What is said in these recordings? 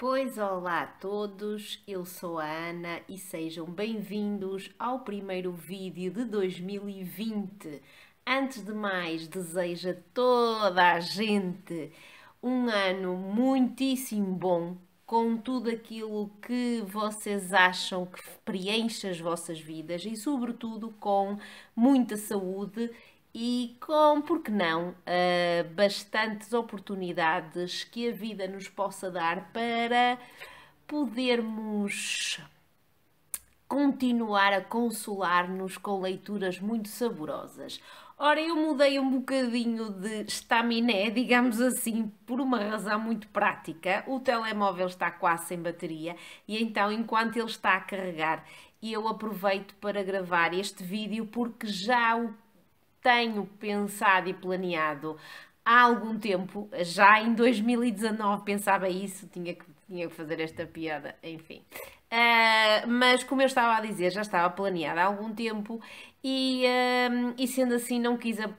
Pois olá a todos, eu sou a Ana e sejam bem-vindos ao primeiro vídeo de 2020. Antes de mais, desejo a toda a gente um ano muitíssimo bom, com tudo aquilo que vocês acham que preenche as vossas vidas e, sobretudo, com muita saúde e com, por que não, uh, bastantes oportunidades que a vida nos possa dar para podermos continuar a consolar-nos com leituras muito saborosas. Ora, eu mudei um bocadinho de estaminé, digamos assim, por uma razão muito prática. O telemóvel está quase sem bateria e então, enquanto ele está a carregar, eu aproveito para gravar este vídeo porque já o tenho pensado e planeado há algum tempo, já em 2019 pensava isso, tinha que, tinha que fazer esta piada, enfim. Uh, mas como eu estava a dizer, já estava planeada há algum tempo e, uh, e sendo assim não quis, uh,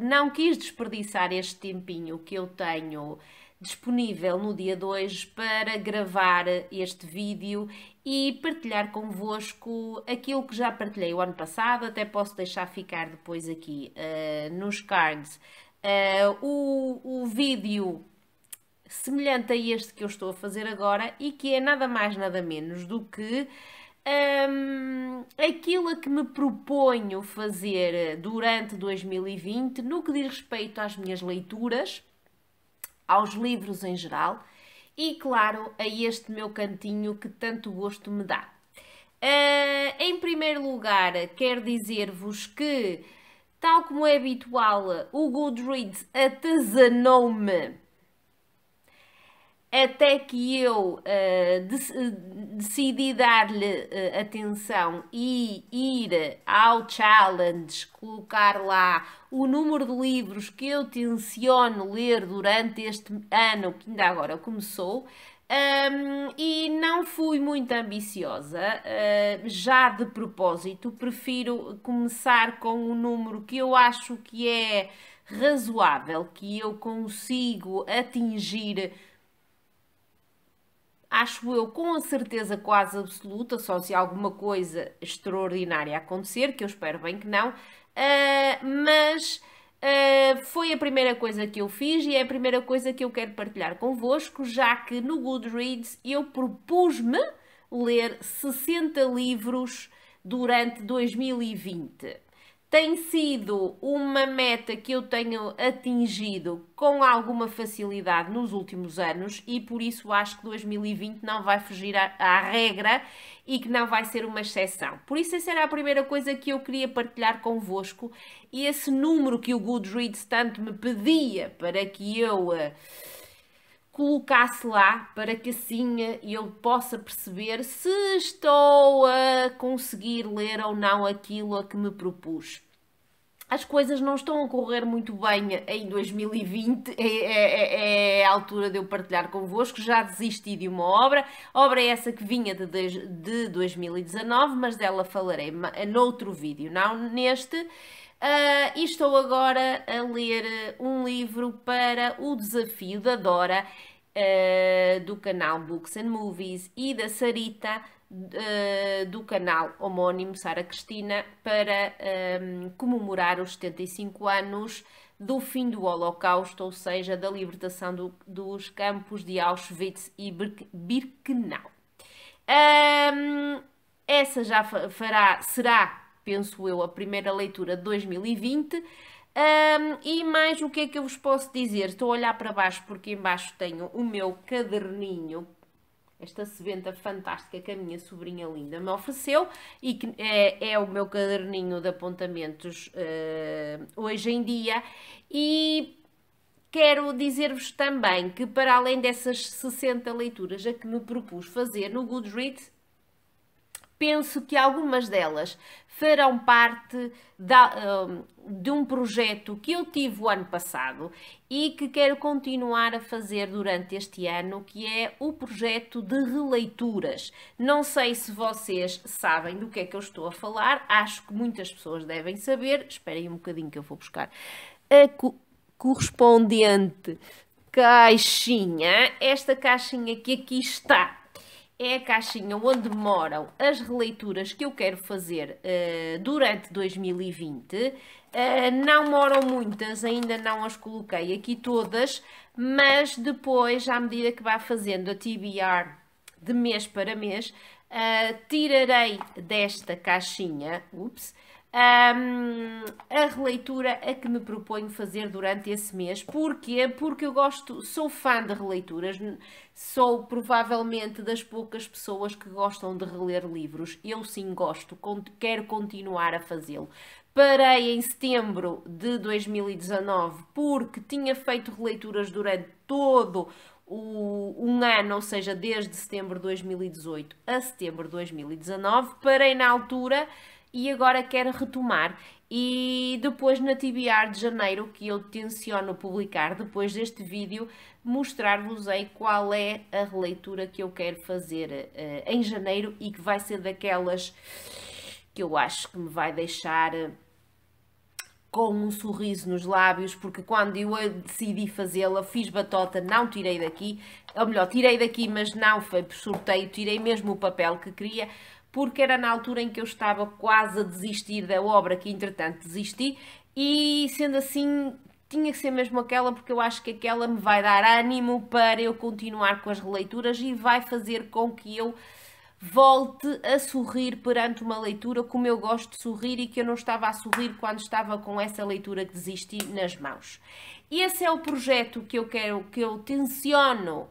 não quis desperdiçar este tempinho que eu tenho disponível no dia 2 para gravar este vídeo e partilhar convosco aquilo que já partilhei o ano passado, até posso deixar ficar depois aqui uh, nos cards uh, o, o vídeo semelhante a este que eu estou a fazer agora e que é nada mais nada menos do que um, ehm, aquilo a que me proponho fazer durante 2020 no que diz respeito às minhas leituras aos livros em geral e, claro, a este meu cantinho que tanto gosto me dá. Uh, em primeiro lugar, quero dizer-vos que, tal como é habitual, o Goodreads atazanou-me até que eu uh, decidi dar-lhe uh, atenção e ir ao challenge, colocar lá o número de livros que eu tenciono ler durante este ano que ainda agora começou. Um, ehm, e não fui muito ambiciosa, uh, já de propósito, prefiro começar com um número que eu acho que é razoável, que eu consigo atingir acho eu, com a certeza quase absoluta, só se alguma coisa extraordinária acontecer, que eu espero bem que não, uh, mas uh, foi a primeira coisa que eu fiz e é a primeira coisa que eu quero partilhar convosco, já que no Goodreads eu propus-me ler 60 livros durante 2020 tem sido uma meta que eu tenho atingido com alguma facilidade nos últimos anos e por isso acho que 2020 não vai fugir à, à regra e que não vai ser uma exceção. Por isso, essa era a primeira coisa que eu queria partilhar convosco e esse número que o Goodreads tanto me pedia para que eu. Uh, colocasse lá para que assim eu eh, possa perceber se estou a conseguir ler ou não aquilo a que me propus. As coisas não estão a correr muito bem em 2020, é, é, é, é a altura de eu partilhar convosco. Já desisti de uma obra, obra essa que vinha de, de 2019, mas dela falarei noutro vídeo, não neste. Uh, e estou agora a ler eh, um livro para o desafio da Dora, uh, do canal Books and Movies, e da Sarita, uh, do canal homónimo Sara Cristina, para um, ehm, comemorar os 75 anos do fim do Holocausto, ou seja, da libertação do, dos campos de Auschwitz e Birkenau. Um, ehm, essa já fará, será penso eu, a primeira leitura de 2020. Um, e mais o que é que eu vos posso dizer? Estou a olhar para baixo porque embaixo tenho o meu caderninho, esta seventa fantástica que a minha sobrinha linda me ofereceu e que é, é o meu caderninho de apontamentos uh, hoje em dia. E Quero dizer-vos também que, para além dessas 60 leituras a que me propus fazer no Goodreads, penso que algumas delas farão parte da, hum, de um projeto que eu tive o ano passado e que quero continuar a fazer durante este ano, que é o projeto de releituras. Não sei se vocês sabem do que é que eu estou a falar, acho que muitas pessoas devem saber. Esperem um bocadinho que eu vou buscar a co correspondente caixinha. Esta caixinha que aqui está é a caixinha onde moram as releituras que eu quero fazer uh, durante 2020. Uh, eh, não moram muitas, ainda não as coloquei aqui todas, mas depois, à medida que vá fazendo a TBR de mês para mês, uh, tirarei desta caixinha, ups, um, a releitura a que me proponho fazer durante esse mês. Porquê? Porque eu gosto, sou fã de releituras, sou provavelmente das poucas pessoas que gostam de reler livros. Eu sim gosto, quero continuar a fazê-lo. Parei em setembro de 2019 porque tinha feito releituras durante todo o, um ano, ou seja, desde setembro de 2018 a setembro de 2019, parei na altura e agora quero retomar. E depois na TBR de janeiro, que eu tenciono publicar depois deste vídeo, mostrar-vos aí qual é a releitura que eu quero fazer uh, em janeiro e que vai ser daquelas que eu acho que me vai deixar eh, com um sorriso nos lábios, porque quando eu decidi fazê-la, fiz batota, não tirei daqui, ou melhor, tirei daqui, mas não foi por sorteio, tirei mesmo o papel que queria, porque era na altura em que eu estava quase a desistir da obra, que entretanto desisti, e sendo assim, tinha que ser mesmo aquela, porque eu acho que aquela me vai dar ânimo para eu continuar com as releituras e vai fazer com que eu volte a sorrir perante uma leitura como eu gosto de sorrir e que eu não estava a sorrir quando estava com essa leitura que desisti nas mãos. Esse é o projeto que eu quero, que eu tenciono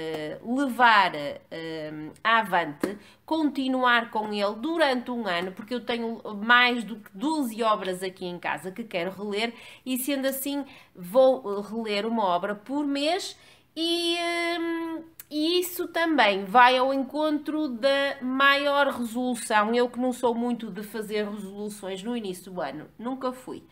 uh, levar uh, avante, continuar com ele durante um ano, porque eu tenho mais do que 12 obras aqui em casa que quero reler e sendo assim vou eh, reler uma obra por mês e... Uh, e isso também vai ao encontro da maior resolução. Eu que não sou muito de fazer resoluções no início do ano, nunca fui.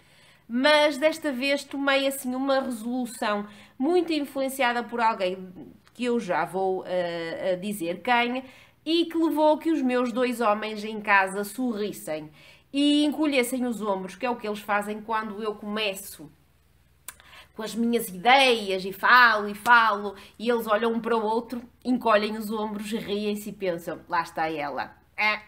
Mas desta vez tomei assim uma resolução muito influenciada por alguém que eu já vou uh, dizer quem e que levou a que os meus dois homens em casa sorrissem e encolhessem os ombros, que é o que eles fazem quando eu começo com as minhas ideias e falo e falo, e eles olham um para o outro, encolhem os ombros, riem-se e pensam: lá está ela. É.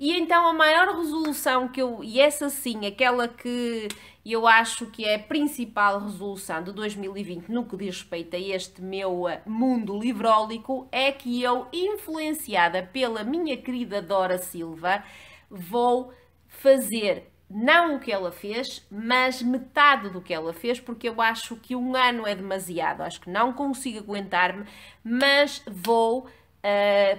E então a maior resolução que eu, e essa sim, aquela que eu acho que é a principal resolução de 2020 no que diz respeito a este meu eh, mundo livrólico, é que eu, influenciada pela minha querida Dora Silva, vou fazer não o que ela fez, mas metade do que ela fez, porque eu acho que um ano é demasiado, acho que não consigo aguentar-me, mas vou uh,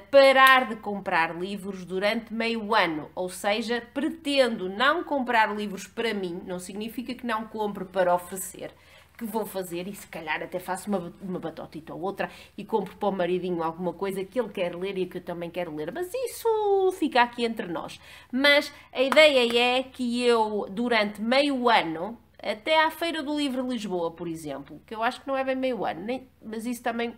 parar de comprar livros durante meio ano, ou seja, pretendo não comprar livros para mim, não significa que não compre para oferecer, que vou fazer e se calhar até faço uma, uma batotita ou outra e compro para o maridinho alguma coisa que ele quer ler e que eu também quero ler. Mas isso fica aqui entre nós. Mas a ideia é que eu, durante meio ano, até à Feira do Livro Lisboa, por exemplo, que eu acho que não é bem meio ano, nem, mas isso também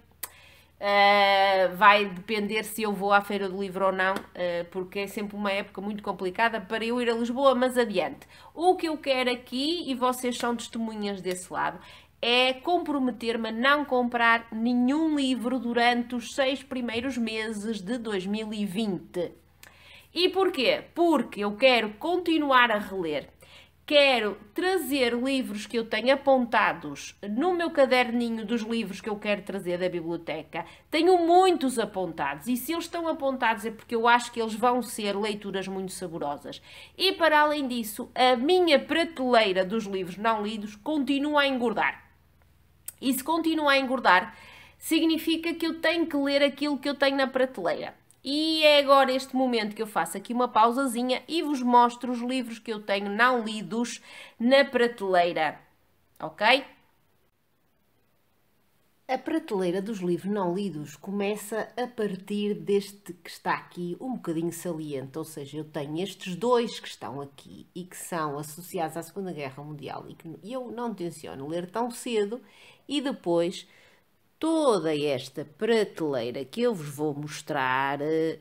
eh, vai depender se eu vou à Feira do Livro ou não, uh, porque é sempre uma época muito complicada para eu ir a Lisboa, mas adiante. O que eu quero aqui, e vocês são testemunhas desse lado, é comprometer-me a não comprar nenhum livro durante os seis primeiros meses de 2020. E porquê? Porque eu quero continuar a reler quero trazer livros que eu tenho apontados no meu caderninho dos livros que eu quero trazer da biblioteca. Tenho muitos apontados e se eles estão apontados é porque eu acho que eles vão ser leituras muito saborosas. E para além disso, a minha prateleira dos livros não lidos continua a engordar. E se continua a engordar, significa que eu tenho que ler aquilo que eu tenho na prateleira. E é agora este momento que eu faço aqui uma pausazinha e vos mostro os livros que eu tenho não lidos na prateleira, ok? A prateleira dos livros não lidos começa a partir deste que está aqui um bocadinho saliente, ou seja, eu tenho estes dois que estão aqui e que são associados à Segunda Guerra Mundial e que eu não tenciono ler tão cedo e depois toda esta prateleira que eu vos vou mostrar, eh,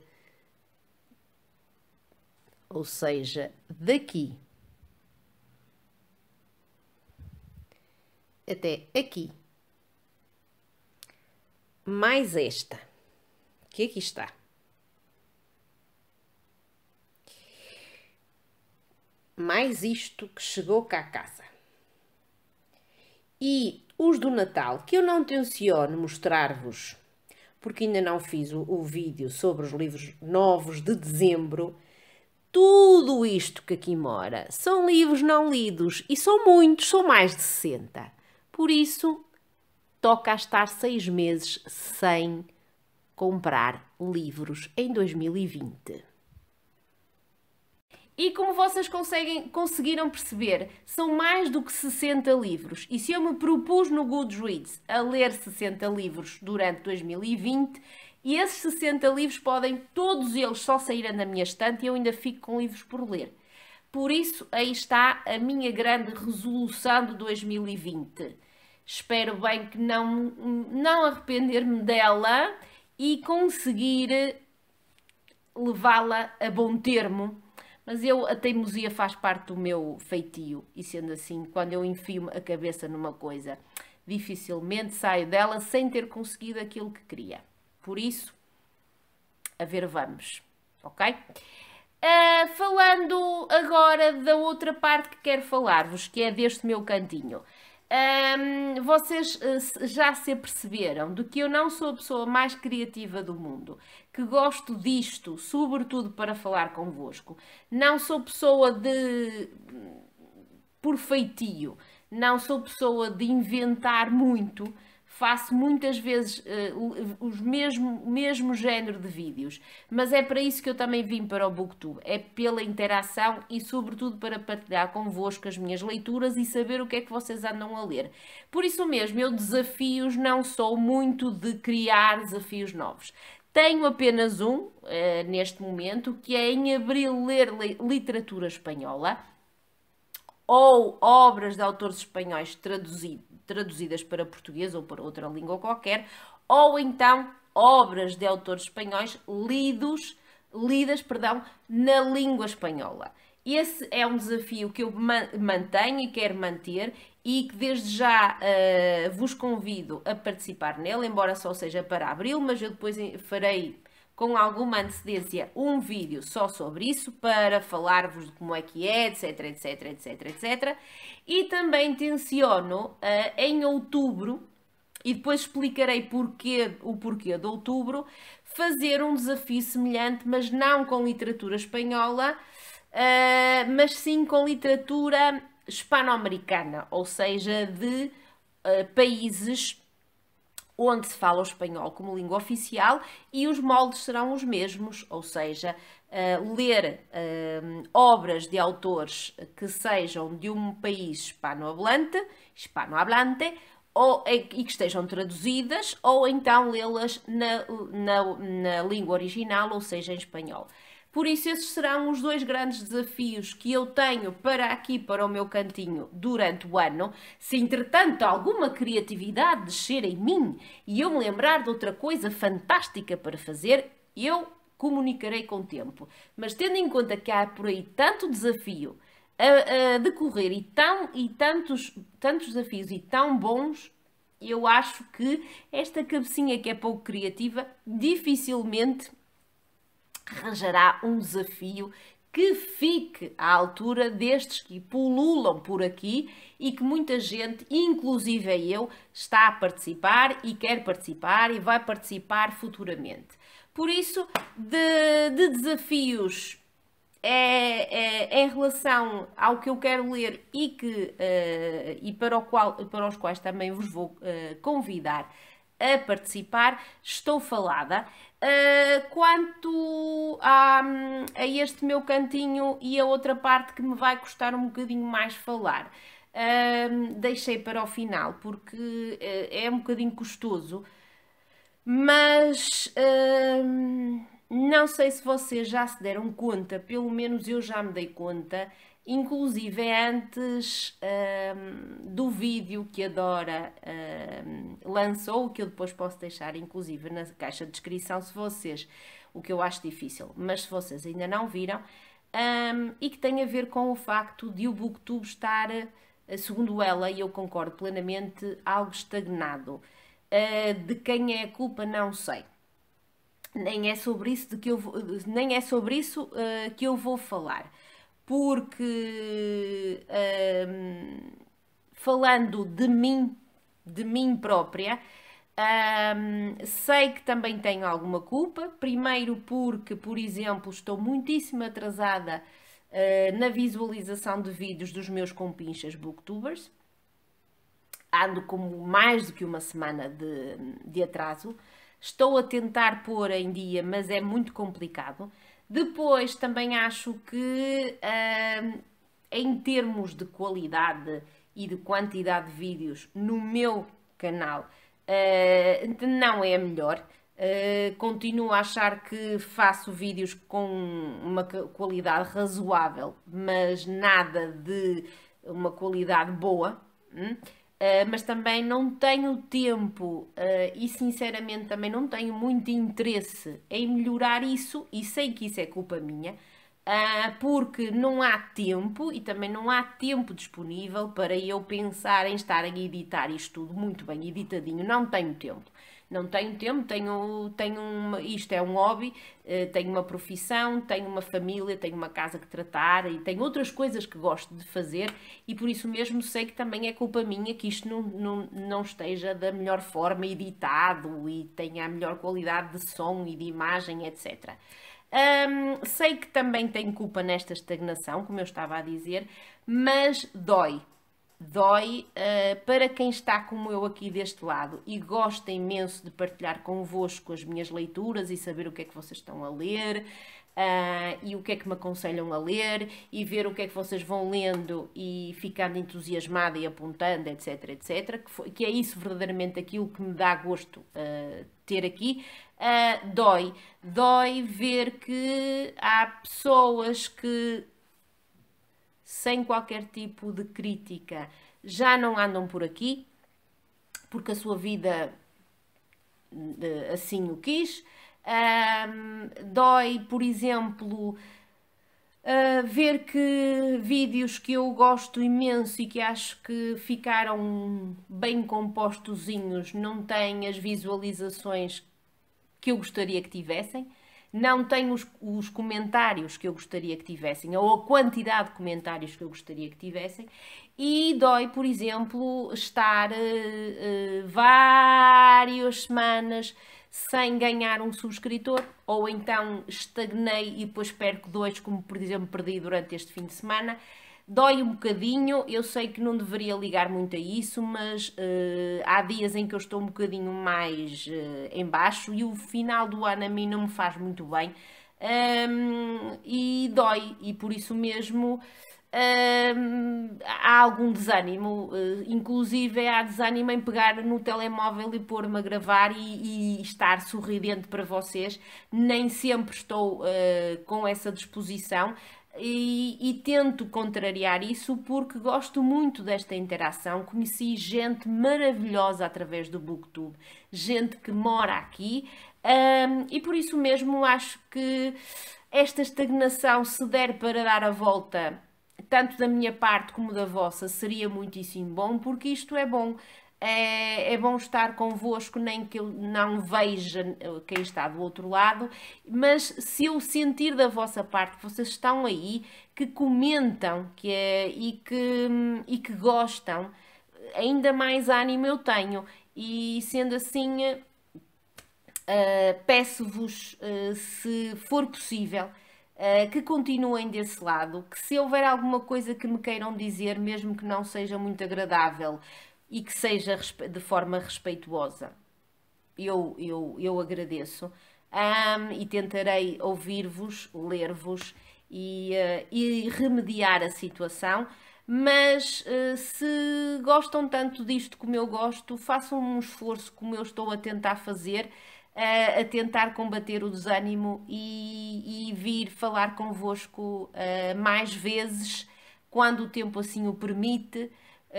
ou seja, daqui até aqui, mais esta que aqui está. Mais isto que chegou cá a casa e os do Natal, que eu não tenciono mostrar-vos, porque ainda não fiz o, o vídeo sobre os livros novos de dezembro, tudo isto que aqui mora são livros não lidos e são muitos, são mais de 60. Por isso, toca estar seis meses sem comprar livros em 2020. E como vocês conseguem, conseguiram perceber, são mais do que 60 livros. E se eu me propus no Goodreads a ler 60 livros durante 2020, e esses 60 livros podem todos eles só saírem da minha estante e eu ainda fico com livros por ler. Por isso, aí está a minha grande resolução de 2020. Espero bem que não, não arrepender-me dela e conseguir levá-la a bom termo mas eu, a teimosia faz parte do meu feitio, e sendo assim, quando eu enfio a cabeça numa coisa, dificilmente saio dela sem ter conseguido aquilo que queria. Por isso, a ver, vamos, ok? Uh, falando agora da outra parte que quero falar-vos, que é deste meu cantinho. Um, vocês eh, já se aperceberam de que eu não sou a pessoa mais criativa do mundo, que gosto disto, sobretudo para falar convosco. Não sou pessoa de. Hum, por feitio, não sou pessoa de inventar muito faço muitas vezes uh, os mesmo, mesmo género de vídeos, mas é para isso que eu também vim para o Booktube, é pela interação e sobretudo para partilhar convosco as minhas leituras e saber o que é que vocês andam a ler. Por isso mesmo, eu desafios não sou muito de criar desafios novos. Tenho apenas um uh, neste momento, que é em abril ler literatura espanhola ou obras de autores espanhóis traduzido, traduzidas para português ou para outra língua qualquer, ou então obras de autores espanhóis lidos, lidas, perdão, na língua espanhola. Esse é um desafio que eu mantenho e quero manter e que desde já uh, vos convido a participar nele, embora só seja para abril, mas eu depois eh, farei com alguma antecedência um vídeo só sobre isso para falar-vos de como é que é, etc, etc, etc, etc. E também tenciono uh, em outubro, e depois explicarei porquê, o porquê de outubro, fazer um desafio semelhante, mas não com literatura espanhola, uh, mas sim com literatura hispano-americana, ou seja, de uh, países onde se fala o espanhol como língua oficial e os moldes serão os mesmos, ou seja, uh, ler uh, obras de autores que sejam de um país hispanohablante, hispanohablante ou, eh, e que estejam traduzidas, ou então lê-las na, na, na língua original, ou seja, em espanhol. Por isso, esses serão os dois grandes desafios que eu tenho para aqui, para o meu cantinho, durante o ano. Se, entretanto, alguma criatividade descer em mim e eu me lembrar de outra coisa fantástica para fazer, eu comunicarei com o tempo. Mas tendo em conta que há por aí tanto desafio a, a decorrer e, tão, e tantos, tantos desafios e tão bons, eu acho que esta cabecinha que é pouco criativa dificilmente arranjará um desafio que fique à altura destes que pululam por aqui e que muita gente, inclusive eu, está a participar e quer participar e vai participar futuramente. Por isso, de, de desafios é, é, em relação ao que eu quero ler e, que, uh, e para, qual, para os quais também vos vou uh, convidar a participar, estou falada. Uh, quanto a, a, este meu cantinho e a outra parte que me vai custar um bocadinho mais falar, uh, deixei para o final porque uh, é um bocadinho custoso, mas não sei se vocês já se deram conta, pelo menos eu já me dei conta inclusive é antes um, do vídeo que a Dora um, lançou, que eu depois posso deixar inclusive na caixa de descrição, se vocês, o que eu acho difícil, mas se vocês ainda não viram, um, e que tem a ver com o facto de o Booktube estar, eh, segundo ela, e eu concordo plenamente, algo estagnado. Uh, de quem é a culpa, não sei. Nem é sobre isso, de que eu vou, nem é sobre isso uh, que eu vou falar porque um, falando de mim, de mim própria, um, sei que também tenho alguma culpa. Primeiro, porque, por exemplo, estou muitíssimo atrasada uh, na visualização de vídeos dos meus compinchas booktubers. Ando com mais do que uma semana de, de atraso. Estou a tentar pôr em dia, mas é muito complicado. Depois também acho que uh, em termos de qualidade e de quantidade de vídeos no meu canal uh, não é a melhor. Uh, continuo a achar que faço vídeos com uma qualidade razoável, mas nada de uma qualidade boa. Hum? Eh, mas também não tenho tempo uh, e sinceramente também não tenho muito interesse em melhorar isso e sei que isso é culpa minha uh, porque não há tempo e também não há tempo disponível para eu pensar em estar a editar isto tudo muito bem editadinho, não tenho tempo. Não tenho tempo, tenho, tenho uma, isto é um hobby, eh, tenho uma profissão, tenho uma família, tenho uma casa que tratar e tenho outras coisas que gosto de fazer e por isso mesmo sei que também é culpa minha que isto não, não, não esteja da melhor forma editado e tenha a melhor qualidade de som e de imagem, etc. Um, sei que também tenho culpa nesta estagnação, como eu estava a dizer, mas dói, dói uh, para quem está como eu aqui deste lado e gosta imenso de partilhar convosco as minhas leituras e saber o que é que vocês estão a ler. Uh, e o que é que me aconselham a ler e ver o que é que vocês vão lendo e ficando entusiasmada e apontando, etc, etc, que, foi, que é isso verdadeiramente aquilo que me dá gosto uh, ter aqui, uh, dói. Dói ver que há pessoas que sem qualquer tipo de crítica, já não andam por aqui porque a sua vida eh, assim o quis. Um, dói, por exemplo, Uh, ver que vídeos que eu gosto imenso e que acho que ficaram bem compostozinhos não têm as visualizações que eu gostaria que tivessem não tem os, os, comentários que eu gostaria que tivessem, ou a quantidade de comentários que eu gostaria que tivessem, e dói, por exemplo, estar uh, uh, várias semanas sem ganhar um subscritor, ou então estagnei e depois perco dois, como por exemplo perdi durante este fim de semana. Dói um bocadinho, eu sei que não deveria ligar muito a isso, mas uh, há dias em que eu estou um bocadinho mais uh, em baixo e o final do ano a mim não me faz muito bem um, ehm, e dói, e por isso mesmo um, ehm, há algum desânimo, uh, inclusive há desânimo em pegar no telemóvel e pôr-me a gravar e, e, estar sorridente para vocês. Nem sempre estou uh, com essa disposição. E, e, tento contrariar isso porque gosto muito desta interação. Conheci gente maravilhosa através do Booktube, gente que mora aqui, um, e por isso mesmo acho que esta estagnação, se der para dar a volta, tanto da minha parte como da vossa, seria muitíssimo bom, porque isto é bom. É, é bom estar convosco, nem que eu não veja quem está do outro lado, mas se eu sentir da vossa parte que vocês estão aí, que comentam que é, e, que, e que gostam, ainda mais ânimo eu tenho. E sendo assim, uh, peço-vos, uh, se for possível, Uh, que continuem desse lado, que se houver alguma coisa que me queiram dizer, mesmo que não seja muito agradável, e que seja de forma respeituosa. Eu, eu, eu agradeço um, e tentarei ouvir-vos, ler-vos e, uh, e, remediar a situação. Mas uh, se gostam tanto disto como eu gosto, façam um esforço como eu estou a tentar fazer, uh, a tentar combater o desânimo e, e vir falar convosco mais vezes, quando o tempo assim o permite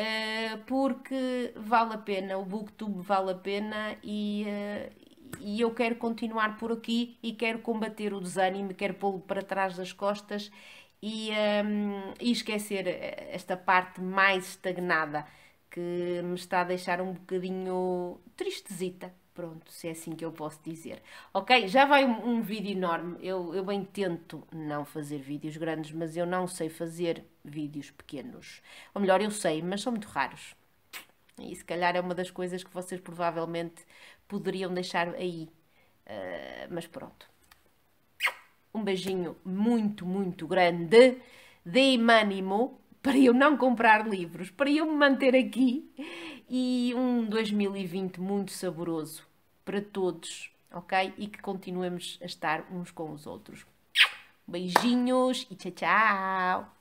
eh, porque vale a pena, o Booktube vale a pena e, eh, e eu quero continuar por aqui e quero combater o desânimo, quero pô-lo para trás das costas e, um, ehm, e, esquecer esta parte mais estagnada que me está a deixar um bocadinho tristezita. Pronto, se é assim que eu posso dizer. Ok? Já vai um, um vídeo enorme. Eu, eu bem tento não fazer vídeos grandes, mas eu não sei fazer vídeos pequenos. Ou melhor, eu sei, mas são muito raros. E se calhar é uma das coisas que vocês provavelmente poderiam deixar aí. Uh, mas pronto. Um beijinho muito, muito grande. Deem-me ânimo para eu não comprar livros, para eu me manter aqui e um 2020 muito saboroso para todos, ok? E que continuemos a estar uns com os outros. Beijinhos e tchau, tchau!